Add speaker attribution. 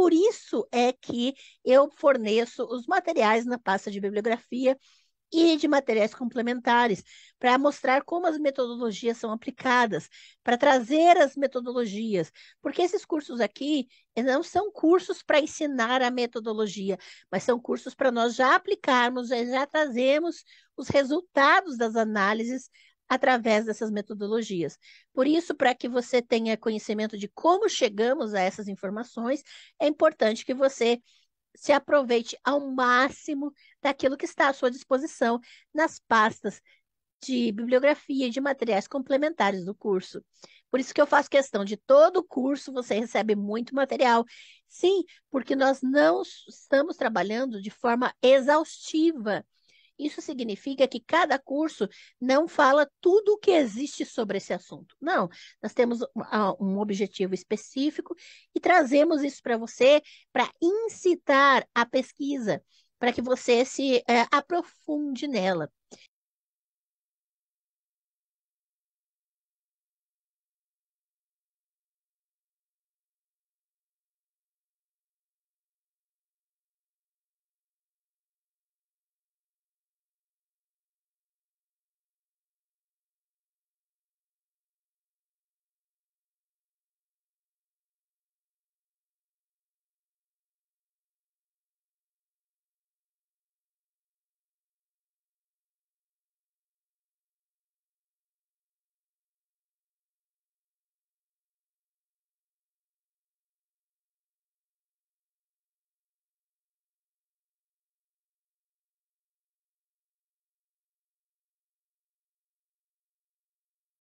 Speaker 1: por isso é que eu forneço os materiais na pasta de bibliografia e de materiais complementares para mostrar como as metodologias são aplicadas, para trazer as metodologias, porque esses cursos aqui não são cursos para ensinar a metodologia, mas são cursos para nós já aplicarmos, já, já trazermos os resultados das análises através dessas metodologias. Por isso, para que você tenha conhecimento de como chegamos a essas informações, é importante que você se aproveite ao máximo daquilo que está à sua disposição nas pastas de bibliografia e de materiais complementares do curso. Por isso que eu faço questão de todo o curso você recebe muito material. Sim, porque nós não estamos trabalhando de forma exaustiva isso significa que cada curso não fala tudo o que existe sobre esse assunto. Não, nós temos ah, um objetivo específico e trazemos isso para você para incitar a pesquisa, para que você se é, aprofunde nela.